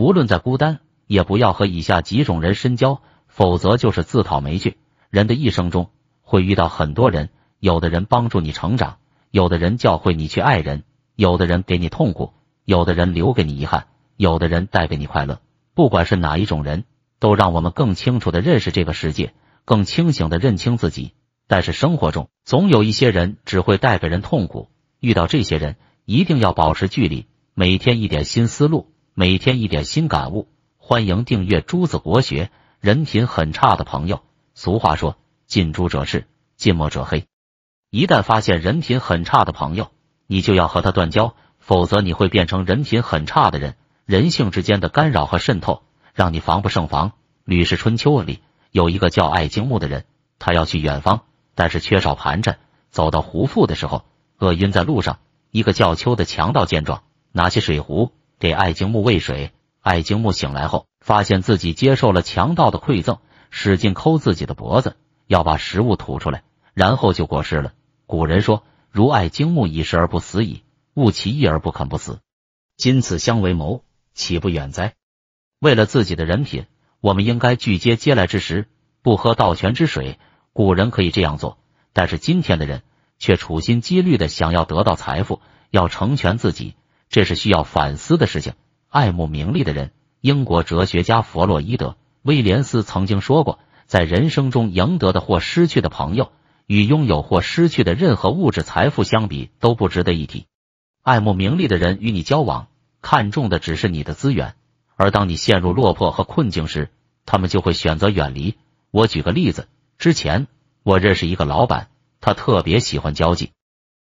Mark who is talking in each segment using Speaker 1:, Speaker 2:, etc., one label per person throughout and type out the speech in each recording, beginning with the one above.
Speaker 1: 无论在孤单，也不要和以下几种人深交，否则就是自讨没趣。人的一生中会遇到很多人，有的人帮助你成长，有的人教会你去爱人，有的人给你痛苦，有的人留给你遗憾，有的人带给你快乐。不管是哪一种人，都让我们更清楚的认识这个世界，更清醒的认清自己。但是生活中总有一些人只会带给人痛苦，遇到这些人一定要保持距离。每天一点新思路。每天一点新感悟，欢迎订阅《珠子国学》。人品很差的朋友，俗话说“近朱者赤，近墨者黑”。一旦发现人品很差的朋友，你就要和他断交，否则你会变成人品很差的人。人性之间的干扰和渗透，让你防不胜防。《吕氏春秋》里有一个叫爱经木的人，他要去远方，但是缺少盘缠，走到胡父的时候，饿晕在路上。一个叫丘的强盗见状，拿起水壶。给艾经木喂水，艾经木醒来后，发现自己接受了强盗的馈赠，使劲抠自己的脖子，要把食物吐出来，然后就过世了。古人说，如艾经木以食而不死矣，勿其意而不肯不死。今此相为谋，岂不远哉？为了自己的人品，我们应该拒接接来之食，不喝盗泉之水。古人可以这样做，但是今天的人却处心积虑的想要得到财富，要成全自己。这是需要反思的事情。爱慕名利的人，英国哲学家弗洛伊德·威廉斯曾经说过：“在人生中赢得的或失去的朋友，与拥有或失去的任何物质财富相比，都不值得一提。”爱慕名利的人与你交往，看重的只是你的资源；而当你陷入落魄和困境时，他们就会选择远离。我举个例子：之前我认识一个老板，他特别喜欢交际，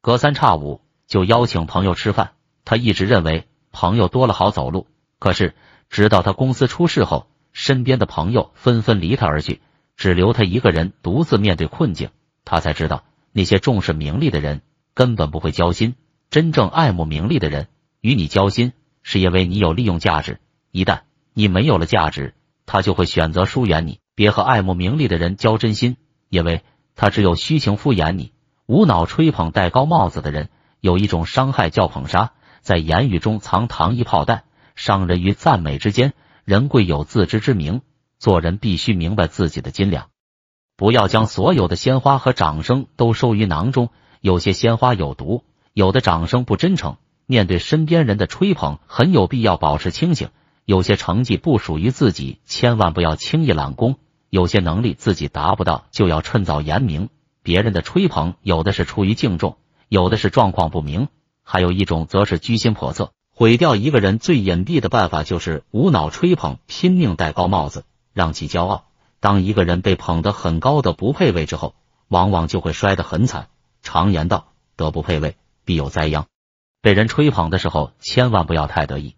Speaker 1: 隔三差五就邀请朋友吃饭。他一直认为朋友多了好走路，可是直到他公司出事后，身边的朋友纷纷离他而去，只留他一个人独自面对困境。他才知道，那些重视名利的人根本不会交心。真正爱慕名利的人与你交心，是因为你有利用价值。一旦你没有了价值，他就会选择疏远你。别和爱慕名利的人交真心，因为他只有虚情敷衍你，无脑吹捧戴高帽子的人。有一种伤害叫捧杀。在言语中藏糖衣炮弹，伤人于赞美之间。人贵有自知之明，做人必须明白自己的斤两。不要将所有的鲜花和掌声都收于囊中，有些鲜花有毒，有的掌声不真诚。面对身边人的吹捧，很有必要保持清醒。有些成绩不属于自己，千万不要轻易揽功。有些能力自己达不到，就要趁早言明。别人的吹捧，有的是出于敬重，有的是状况不明。还有一种，则是居心叵测。毁掉一个人最隐蔽的办法，就是无脑吹捧，拼命戴高帽子，让其骄傲。当一个人被捧得很高的不配位之后，往往就会摔得很惨。常言道，德不配位，必有灾殃。被人吹捧的时候，千万不要太得意。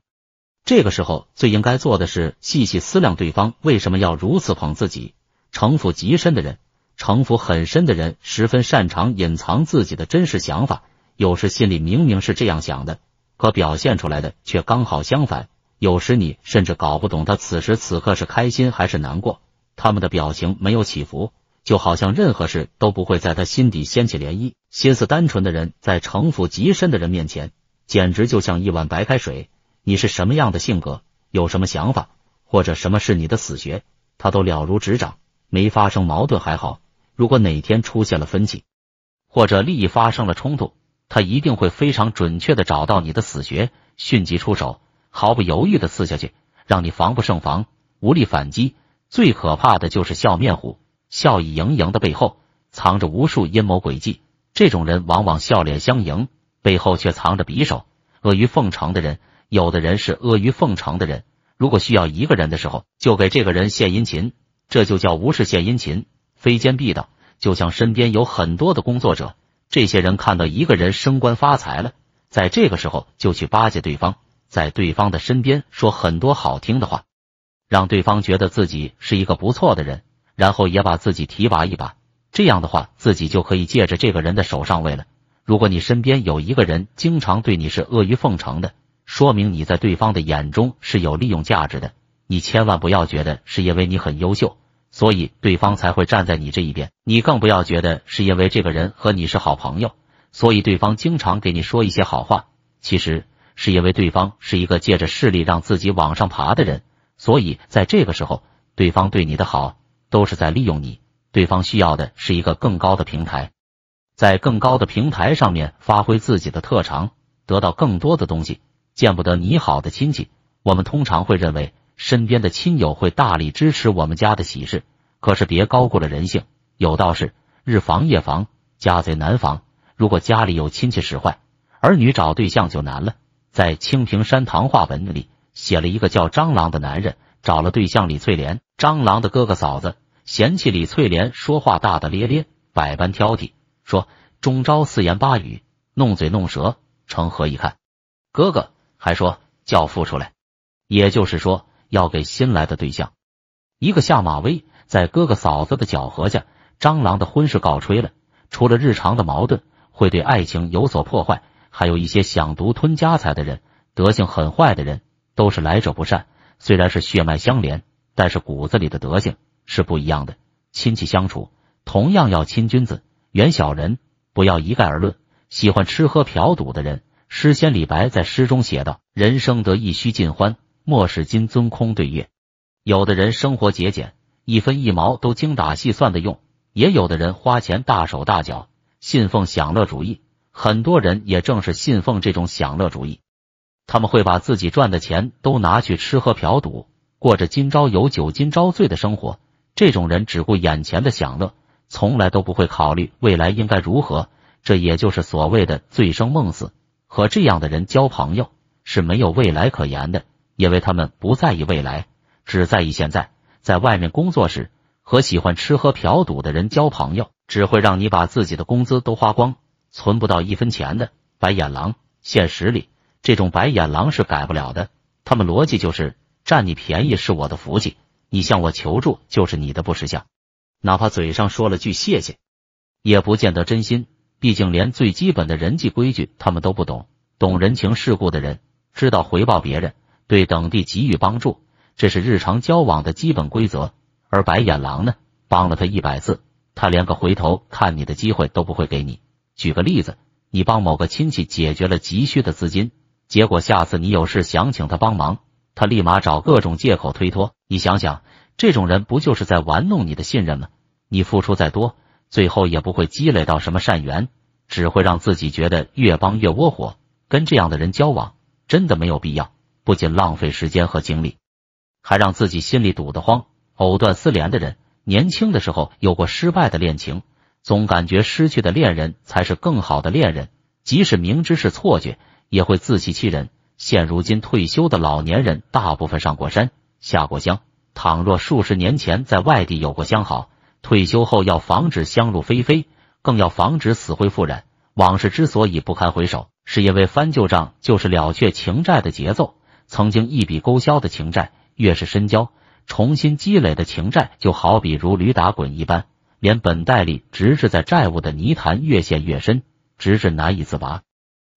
Speaker 1: 这个时候，最应该做的是细细思量对方为什么要如此捧自己。城府极深的人，城府很深的人，十分擅长隐藏自己的真实想法。有时心里明明是这样想的，可表现出来的却刚好相反。有时你甚至搞不懂他此时此刻是开心还是难过。他们的表情没有起伏，就好像任何事都不会在他心底掀起涟漪。心思单纯的人在城府极深的人面前，简直就像一碗白开水。你是什么样的性格，有什么想法，或者什么是你的死穴，他都了如指掌。没发生矛盾还好，如果哪天出现了分歧，或者利益发生了冲突，他一定会非常准确的找到你的死穴，迅疾出手，毫不犹豫的刺下去，让你防不胜防，无力反击。最可怕的就是笑面虎，笑意盈盈的背后藏着无数阴谋诡计。这种人往往笑脸相迎，背后却藏着匕首。阿谀奉承的人，有的人是阿谀奉承的人。如果需要一个人的时候，就给这个人献殷勤，这就叫无事献殷勤，非奸必盗。就像身边有很多的工作者。这些人看到一个人升官发财了，在这个时候就去巴结对方，在对方的身边说很多好听的话，让对方觉得自己是一个不错的人，然后也把自己提拔一把。这样的话，自己就可以借着这个人的手上位了。如果你身边有一个人经常对你是阿谀奉承的，说明你在对方的眼中是有利用价值的。你千万不要觉得是因为你很优秀。所以对方才会站在你这一边，你更不要觉得是因为这个人和你是好朋友，所以对方经常给你说一些好话。其实是因为对方是一个借着势力让自己往上爬的人，所以在这个时候，对方对你的好都是在利用你。对方需要的是一个更高的平台，在更高的平台上面发挥自己的特长，得到更多的东西。见不得你好的亲戚，我们通常会认为。身边的亲友会大力支持我们家的喜事，可是别高估了人性。有道是，日防夜防，家贼难防。如果家里有亲戚使坏，儿女找对象就难了。在《清平山堂话本》里，写了一个叫张郎的男人，找了对象李翠莲。张郎的哥哥嫂子嫌弃李翠莲说话大大咧咧，百般挑剔，说中招四言八语，弄嘴弄舌，成何一看，哥哥还说教父出来，也就是说。要给新来的对象一个下马威，在哥哥嫂子的搅和下，张郎的婚事告吹了。除了日常的矛盾会对爱情有所破坏，还有一些想独吞家财的人，德性很坏的人，都是来者不善。虽然是血脉相连，但是骨子里的德性是不一样的。亲戚相处同样要亲君子远小人，不要一概而论。喜欢吃喝嫖赌的人，诗仙李白在诗中写道：“人生得意须尽欢。”莫使金樽空对月。有的人生活节俭，一分一毛都精打细算的用；也有的人花钱大手大脚，信奉享乐主义。很多人也正是信奉这种享乐主义，他们会把自己赚的钱都拿去吃喝嫖赌，过着今朝有酒今朝醉的生活。这种人只顾眼前的享乐，从来都不会考虑未来应该如何。这也就是所谓的醉生梦死。和这样的人交朋友是没有未来可言的。因为他们不在意未来，只在意现在。在外面工作时，和喜欢吃喝嫖赌的人交朋友，只会让你把自己的工资都花光，存不到一分钱的白眼狼。现实里，这种白眼狼是改不了的。他们逻辑就是占你便宜是我的福气，你向我求助就是你的不识相。哪怕嘴上说了句谢谢，也不见得真心。毕竟连最基本的人际规矩他们都不懂。懂人情世故的人，知道回报别人。对等地给予帮助，这是日常交往的基本规则。而白眼狼呢？帮了他一百次，他连个回头看你的机会都不会给你。举个例子，你帮某个亲戚解决了急需的资金，结果下次你有事想请他帮忙，他立马找各种借口推脱。你想想，这种人不就是在玩弄你的信任吗？你付出再多，最后也不会积累到什么善缘，只会让自己觉得越帮越窝火。跟这样的人交往，真的没有必要。不仅浪费时间和精力，还让自己心里堵得慌。藕断丝连的人，年轻的时候有过失败的恋情，总感觉失去的恋人才是更好的恋人，即使明知是错觉，也会自欺欺人。现如今退休的老年人，大部分上过山下过乡。倘若数十年前在外地有过相好，退休后要防止相入非非，更要防止死灰复燃。往事之所以不堪回首，是因为翻旧账就是了却情债的节奏。曾经一笔勾销的情债，越是深交，重新积累的情债就好比如驴打滚一般，连本带利，直至在债务的泥潭越陷越深，直至难以自拔。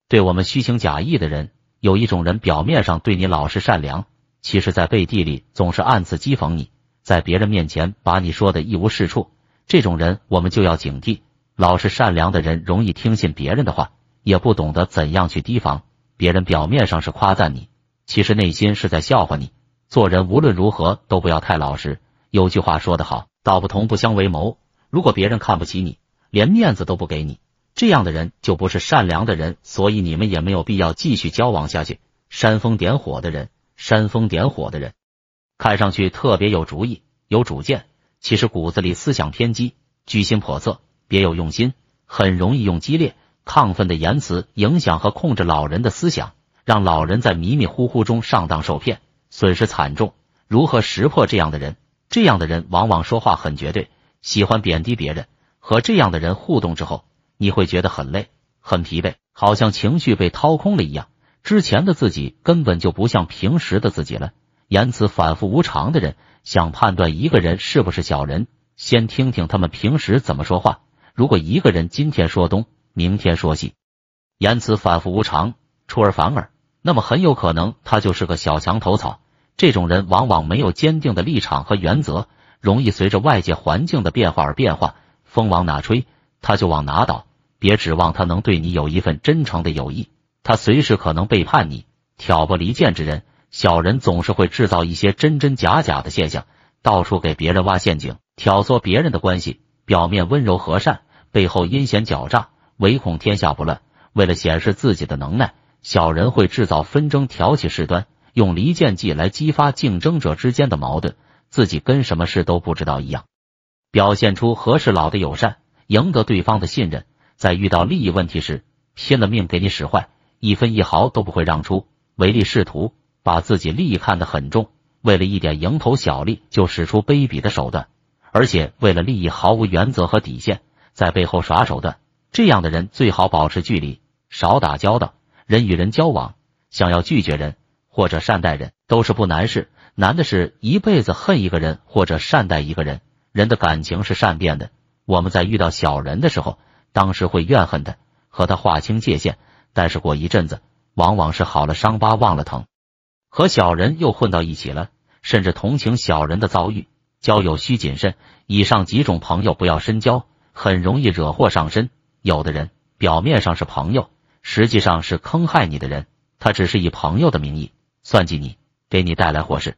Speaker 1: 对我们虚情假意的人，有一种人表面上对你老实善良，其实在背地里总是暗自讥讽你，在别人面前把你说的一无是处。这种人我们就要警惕。老实善良的人容易听信别人的话，也不懂得怎样去提防别人。表面上是夸赞你。其实内心是在笑话你。做人无论如何都不要太老实。有句话说得好：“道不同不相为谋。”如果别人看不起你，连面子都不给你，这样的人就不是善良的人，所以你们也没有必要继续交往下去。煽风点火的人，煽风点火的人，看上去特别有主意、有主见，其实骨子里思想偏激、居心叵测、别有用心，很容易用激烈、亢奋的言辞影响和控制老人的思想。让老人在迷迷糊糊中上当受骗，损失惨重。如何识破这样的人？这样的人往往说话很绝对，喜欢贬低别人。和这样的人互动之后，你会觉得很累、很疲惫，好像情绪被掏空了一样。之前的自己根本就不像平时的自己了。言辞反复无常的人，想判断一个人是不是小人，先听听他们平时怎么说话。如果一个人今天说东，明天说西，言辞反复无常。出尔反尔，那么很有可能他就是个小墙头草。这种人往往没有坚定的立场和原则，容易随着外界环境的变化而变化。风往哪吹，他就往哪倒。别指望他能对你有一份真诚的友谊，他随时可能背叛你、挑拨离间之人。小人总是会制造一些真真假假的现象，到处给别人挖陷阱，挑唆别人的关系。表面温柔和善，背后阴险狡诈，唯恐天下不乱。为了显示自己的能耐。小人会制造纷争，挑起事端，用离间计来激发竞争者之间的矛盾，自己跟什么事都不知道一样，表现出和事佬的友善，赢得对方的信任。在遇到利益问题时，拼了命给你使坏，一分一毫都不会让出，唯利是图，把自己利益看得很重，为了一点蝇头小利就使出卑鄙的手段，而且为了利益毫无原则和底线，在背后耍手段。这样的人最好保持距离，少打交道。人与人交往，想要拒绝人或者善待人，都是不难事。难的是，一辈子恨一个人或者善待一个人。人的感情是善变的。我们在遇到小人的时候，当时会怨恨的，和他划清界限。但是过一阵子，往往是好了伤疤忘了疼，和小人又混到一起了，甚至同情小人的遭遇。交友需谨慎，以上几种朋友不要深交，很容易惹祸上身。有的人表面上是朋友。实际上是坑害你的人，他只是以朋友的名义算计你，给你带来祸事。